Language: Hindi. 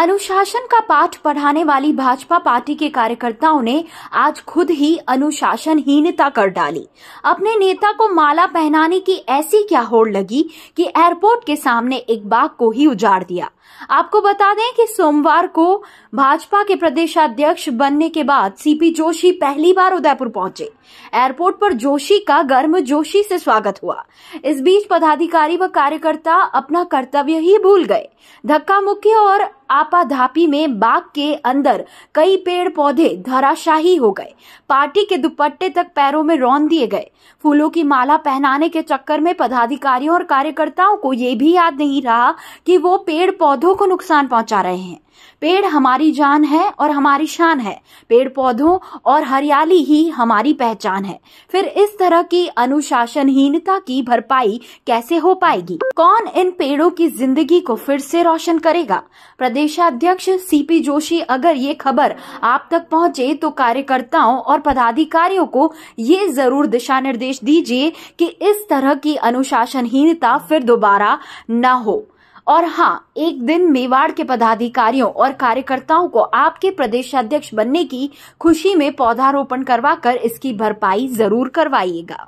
अनुशासन का पाठ पढ़ाने वाली भाजपा पार्टी के कार्यकर्ताओं ने आज खुद ही अनुशासनहीनता कर डाली अपने नेता को माला पहनाने की ऐसी क्या होड़ लगी कि एयरपोर्ट के सामने एक बाग को ही उजाड़ दिया आपको बता दें कि सोमवार को भाजपा के प्रदेश अध्यक्ष बनने के बाद सीपी जोशी पहली बार उदयपुर पहुंचे एयरपोर्ट पर जोशी का गर्म जोशी से स्वागत हुआ इस बीच पदाधिकारी व कार्यकर्ता अपना कर्तव्य ही भूल गए धक्का मुक्की और आपाधापी में बाग के अंदर कई पेड़ पौधे धराशाही हो गए पार्टी के दुपट्टे तक पैरों में रौन दिए गए फूलों की माला पहनाने के चक्कर में पदाधिकारियों और कार्यकर्ताओं को ये भी याद नहीं रहा कि वो पेड़ पौधों को नुकसान पहुंचा रहे हैं पेड़ हमारी जान है और हमारी शान है पेड़ पौधों और हरियाली ही हमारी पहचान है फिर इस तरह की अनुशासनहीनता की भरपाई कैसे हो पाएगी कौन इन पेड़ों की जिंदगी को फिर से रोशन करेगा प्रदेशाध्यक्ष सीपी जोशी अगर ये खबर आप तक पहुंचे तो कार्यकर्ताओं और पदाधिकारियों को ये जरूर दिशा निर्देश दीजिए कि इस तरह की अनुशासनहीनता फिर दोबारा न हो और हाँ एक दिन मेवाड़ के पदाधिकारियों और कार्यकर्ताओं को आपके प्रदेशाध्यक्ष बनने की खुशी में पौधारोपण करवाकर इसकी भरपाई जरूर करवाइएगा